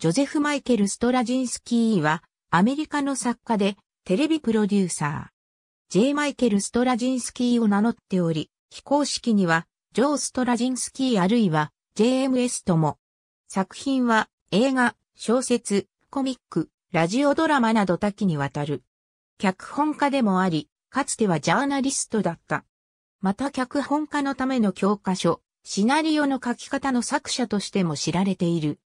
ジョゼフ・マイケル・ストラジンスキーは、アメリカの作家で、テレビプロデューサー。J. マイケル・ストラジンスキーを名乗っており、非公式には、ジョー・ストラジンスキーあるいは、JMS とも。作品は、映画、小説、コミック、ラジオドラマなど多岐にわたる。脚本家でもあり、かつてはジャーナリストだった。また脚本家のための教科書、シナリオの書き方の作者としても知られている。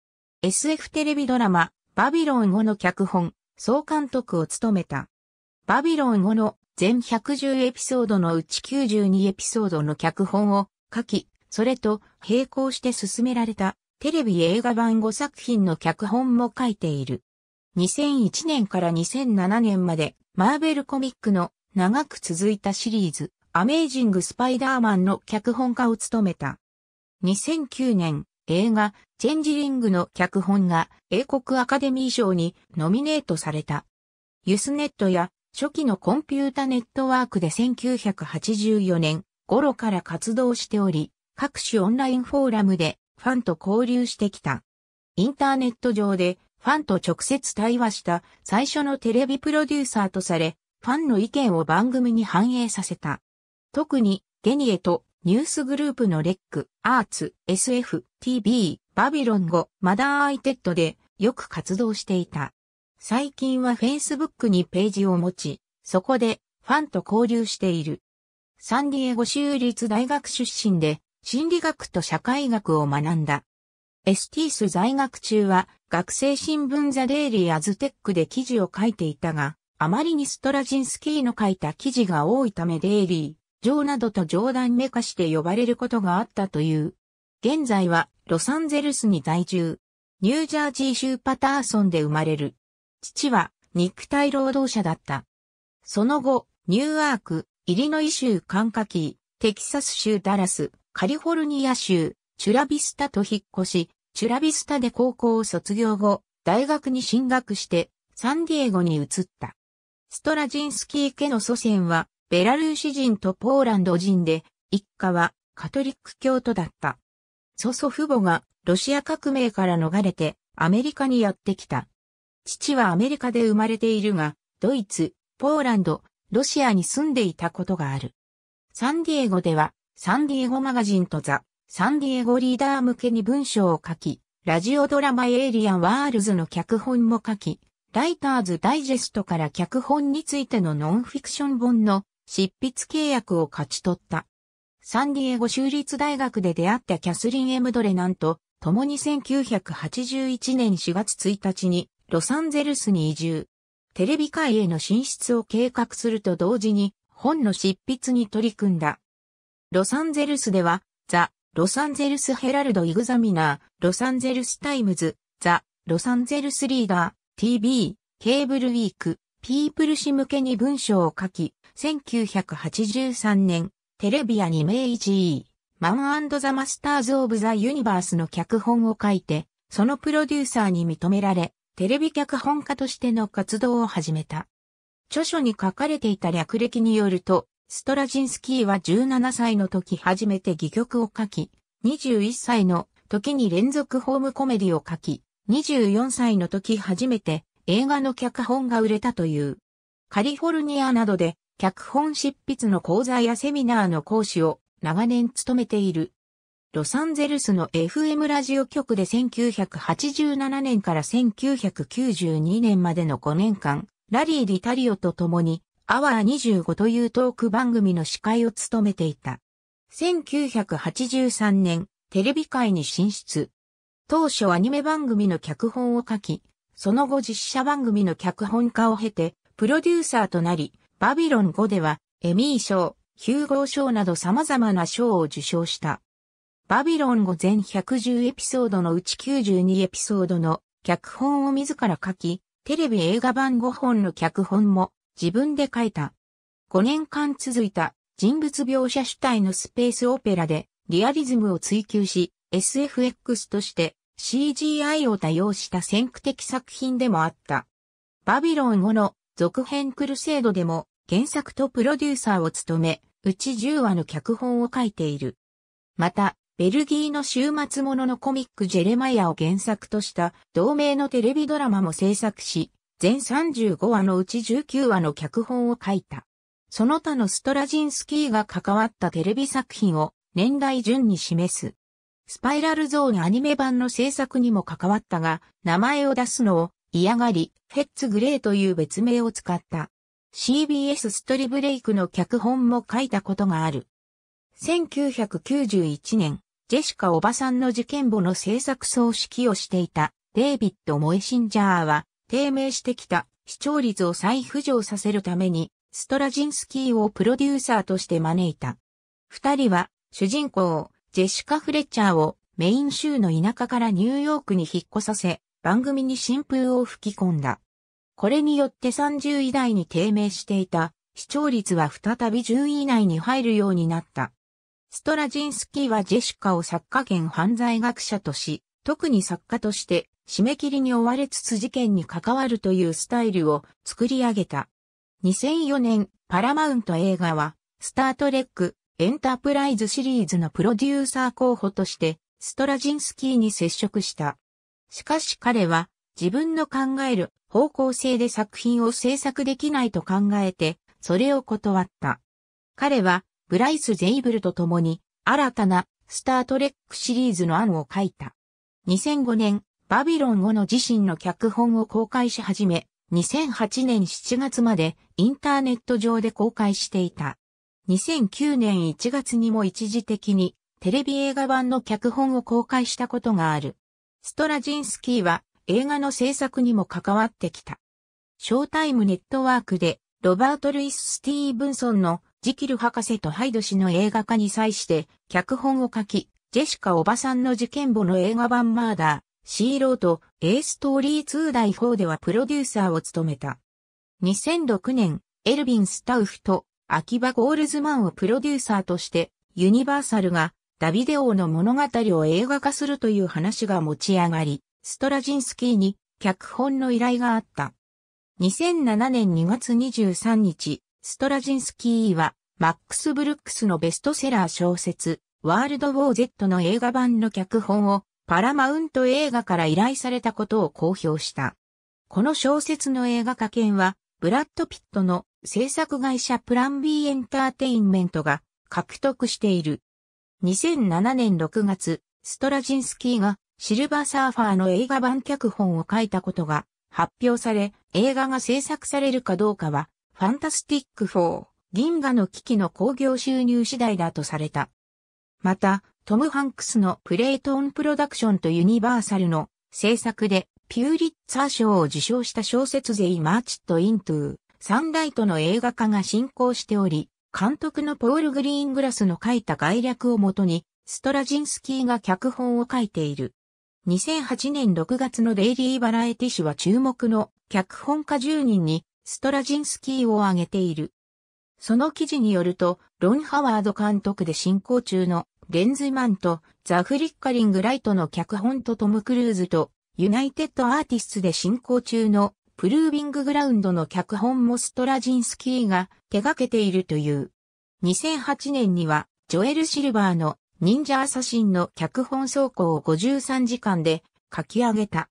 SF テレビドラマ、バビロン5の脚本、総監督を務めた。バビロン5の全110エピソードのうち92エピソードの脚本を書き、それと並行して進められたテレビ映画版5作品の脚本も書いている。2001年から2007年までマーベルコミックの長く続いたシリーズ、アメージング・スパイダーマンの脚本家を務めた。2009年、映画、チェンジリングの脚本が英国アカデミー賞にノミネートされた。ユスネットや初期のコンピュータネットワークで1984年頃から活動しており、各種オンラインフォーラムでファンと交流してきた。インターネット上でファンと直接対話した最初のテレビプロデューサーとされ、ファンの意見を番組に反映させた。特に、ゲニエとニュースグループのレック、アーツ、SF、TV、バビロン語、マダーアイテッドでよく活動していた。最近は Facebook にページを持ち、そこでファンと交流している。サンディエゴ州立大学出身で心理学と社会学を学んだ。エスティース在学中は学生新聞ザ・デイリー・アズテックで記事を書いていたが、あまりにストラジンスキーの書いた記事が多いためデイリー、ジョーなどと冗談めかして呼ばれることがあったという。現在はロサンゼルスに在住。ニュージャージー州パターソンで生まれる。父は肉体労働者だった。その後、ニューアーク、イリノイ州カンカキー、テキサス州ダラス、カリフォルニア州、チュラビスタと引っ越し、チュラビスタで高校を卒業後、大学に進学して、サンディエゴに移った。ストラジンスキー家の祖先は、ベラルーシ人とポーランド人で、一家はカトリック教徒だった。祖祖父母がロシア革命から逃れてアメリカにやってきた。父はアメリカで生まれているが、ドイツ、ポーランド、ロシアに住んでいたことがある。サンディエゴでは、サンディエゴマガジンとザ、サンディエゴリーダー向けに文章を書き、ラジオドラマエイリアンワールズの脚本も書き、ライターズダイジェストから脚本についてのノンフィクション本の執筆契約を勝ち取った。サンディエゴ州立大学で出会ったキャスリン・エムドレナンと、共に1981年4月1日にロサンゼルスに移住。テレビ界への進出を計画すると同時に本の執筆に取り組んだ。ロサンゼルスでは、ザ・ロサンゼルスヘラルド・イグザミナー、ロサンゼルスタイムズ、ザ・ロサンゼルスリーダー、TV、ケーブルウィーク、ピープル氏向けに文章を書き、1983年、テレビアニメ 1E、マンザ・マスターズ・オブ・ザ・ユニバースの脚本を書いて、そのプロデューサーに認められ、テレビ脚本家としての活動を始めた。著書に書かれていた略歴によると、ストラジンスキーは17歳の時初めて戯曲を書き、21歳の時に連続ホームコメディを書き、24歳の時初めて映画の脚本が売れたという。カリフォルニアなどで脚本執筆の講座やセミナーの講師を長年務めている。ロサンゼルスの FM ラジオ局で1987年から1992年までの5年間、ラリー・ディタリオと共に、アワー25というトーク番組の司会を務めていた。1983年、テレビ界に進出。当初アニメ番組の脚本を書き、その後実写番組の脚本家を経て、プロデューサーとなり、バビロン5では、エミー賞、ヒューゴー賞など様々な賞を受賞した。バビロン5全110エピソードのうち92エピソードの脚本を自ら書き、テレビ映画版5本の脚本も自分で書いた。5年間続いた人物描写主体のスペースオペラでリアリズムを追求し、SFX として CGI を多用した先駆的作品でもあった。バビロン後の続編クルセードでも原作とプロデューサーを務め、うち10話の脚本を書いている。また、ベルギーの週末もののコミックジェレマイアを原作とした同名のテレビドラマも制作し、全35話のうち19話の脚本を書いた。その他のストラジンスキーが関わったテレビ作品を年代順に示す。スパイラルゾーンアニメ版の制作にも関わったが、名前を出すのを嫌がり、フェッツグレーという別名を使った。CBS ストリブレイクの脚本も書いたことがある。1991年、ジェシカおばさんの事件簿の制作総指揮をしていたデイビッド・モエシンジャーは、低迷してきた視聴率を再浮上させるために、ストラジンスキーをプロデューサーとして招いた。二人は、主人公、ジェシカ・フレッチャーをメイン州の田舎からニューヨークに引っ越させ、番組に新風を吹き込んだ。これによって30位台に低迷していた視聴率は再び10位以内に入るようになった。ストラジンスキーはジェシカを作家兼犯罪学者とし、特に作家として締め切りに追われつつ事件に関わるというスタイルを作り上げた。2004年、パラマウント映画は、スタートレック、エンタープライズシリーズのプロデューサー候補としてストラジンスキーに接触した。しかし彼は自分の考える方向性で作品を制作できないと考えて、それを断った。彼はブライス・ゼイブルと共に新たなスタートレックシリーズの案を書いた。2005年、バビロン後の自身の脚本を公開し始め、2008年7月までインターネット上で公開していた。2009年1月にも一時的にテレビ映画版の脚本を公開したことがある。ストラジンスキーは映画の制作にも関わってきた。ショータイムネットワークでロバート・ルイス・スティーブンソンのジキル博士とハイド氏の映画化に際して脚本を書き、ジェシカ・おばさんの事件簿の映画版マーダー、シーローとーストーリー2代4ではプロデューサーを務めた。2006年、エルビン・スタウフと秋葉ゴールズマンをプロデューサーとしてユニバーサルがダビデ王の物語を映画化するという話が持ち上がり、ストラジンスキーに脚本の依頼があった。2007年2月23日、ストラジンスキーはマックス・ブルックスのベストセラー小説、ワールド・ウォー・ゼットの映画版の脚本をパラマウント映画から依頼されたことを公表した。この小説の映画化権はブラッド・ピットの制作会社プラン B エンターテインメントが獲得している。2007年6月、ストラジンスキーがシルバーサーファーの映画版脚本を書いたことが発表され、映画が制作されるかどうかは、ファンタスティック4、銀河の危機の興行収入次第だとされた。また、トム・ハンクスのプレイトーンプロダクションとユニバーサルの制作でピューリッツァー賞を受賞した小説ゼイ・マーチット・イントゥー、サンライトの映画化が進行しており、監督のポール・グリーングラスの書いた概略をもとに、ストラジンスキーが脚本を書いている。2008年6月のデイリー・バラエティ誌は注目の脚本家10人にストラジンスキーを挙げている。その記事によると、ロン・ハワード監督で進行中のレンズマンとザ・フリッカリング・ライトの脚本とトム・クルーズとユナイテッドアーティストで進行中のプルービンググラウンドの脚本もストラジンスキーが手掛けているという。2008年にはジョエル・シルバーの忍者アサシンの脚本走行を53時間で書き上げた。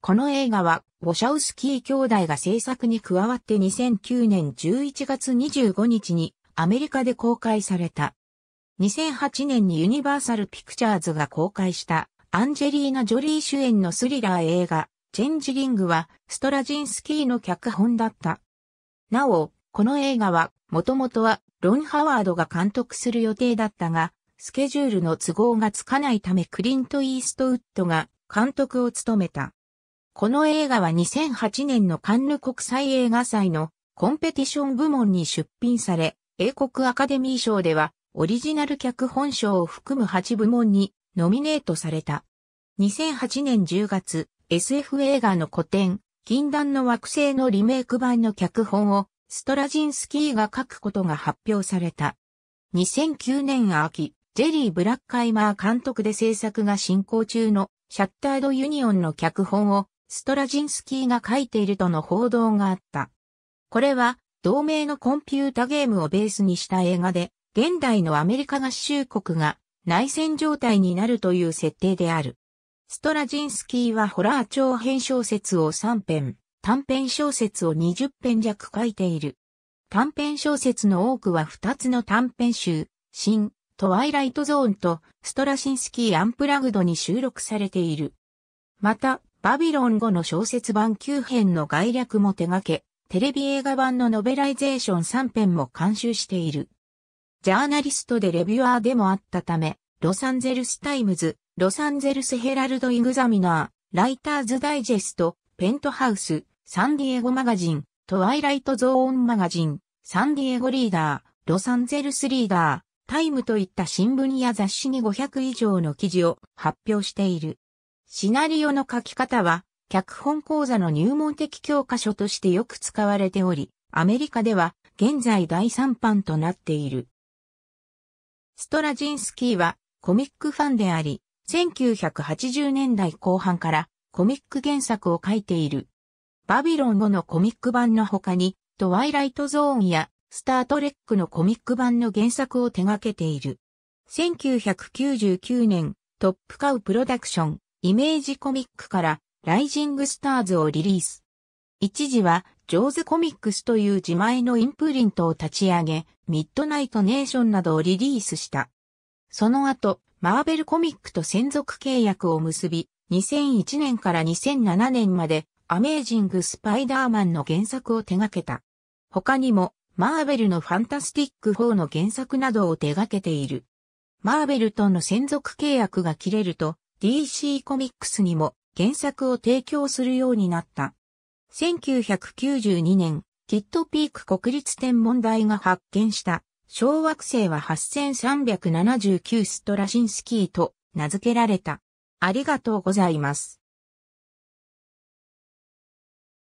この映画は、ウォシャウスキー兄弟が制作に加わって2009年11月25日にアメリカで公開された。2008年にユニバーサル・ピクチャーズが公開したアンジェリーナ・ジョリー主演のスリラー映画、チェンジリングは、ストラジンスキーの脚本だった。なお、この映画は、もともとは、ロン・ハワードが監督する予定だったが、スケジュールの都合がつかないためクリント・イーストウッドが監督を務めた。この映画は2008年のカンヌ国際映画祭のコンペティション部門に出品され、英国アカデミー賞ではオリジナル脚本賞を含む8部門にノミネートされた。2008年10月、SF 映画の古典、禁断の惑星のリメイク版の脚本を、ストラジンスキーが書くことが発表された。2009年秋、ジェリー・ブラッカイマー監督で制作が進行中のシャッタード・ユニオンの脚本をストラジンスキーが書いているとの報道があった。これは同名のコンピュータゲームをベースにした映画で、現代のアメリカ合衆国が内戦状態になるという設定である。ストラジンスキーはホラー長編小説を3編、短編小説を20編弱書いている。短編小説の多くは2つの短編集、新、トワイライトゾーンとストラシンスキーアンプラグドに収録されている。また、バビロン後の小説版9編の概略も手掛け、テレビ映画版のノベライゼーション3編も監修している。ジャーナリストでレビュアーでもあったため、ロサンゼルスタイムズ、ロサンゼルスヘラルドイグザミナー、ライターズダイジェスト、ペントハウス、サンディエゴマガジン、トワイライトゾーンマガジン、サンディエゴリーダー、ロサンゼルスリーダー、タイムといった新聞や雑誌に500以上の記事を発表している。シナリオの書き方は、脚本講座の入門的教科書としてよく使われており、アメリカでは現在第3版となっている。ストラジンスキーはコミックファンであり、1980年代後半からコミック原作を書いている。バビロン5のコミック版の他に、トワイライトゾーンやスタートレックのコミック版の原作を手掛けている。1999年、トップカウプロダクション、イメージコミックから、ライジングスターズをリリース。一時は、ジョーズコミックスという自前のインプリントを立ち上げ、ミッドナイトネーションなどをリリースした。その後、マーベルコミックと専属契約を結び、2001年から2007年まで、アメージング・スパイダーマンの原作を手掛けた。他にも、マーベルのファンタスティック4の原作などを手掛けている。マーベルとの専属契約が切れると、DC コミックスにも原作を提供するようになった。1992年、キットピーク国立天文台が発見した小惑星は8379ストラシンスキーと名付けられた。ありがとうございます。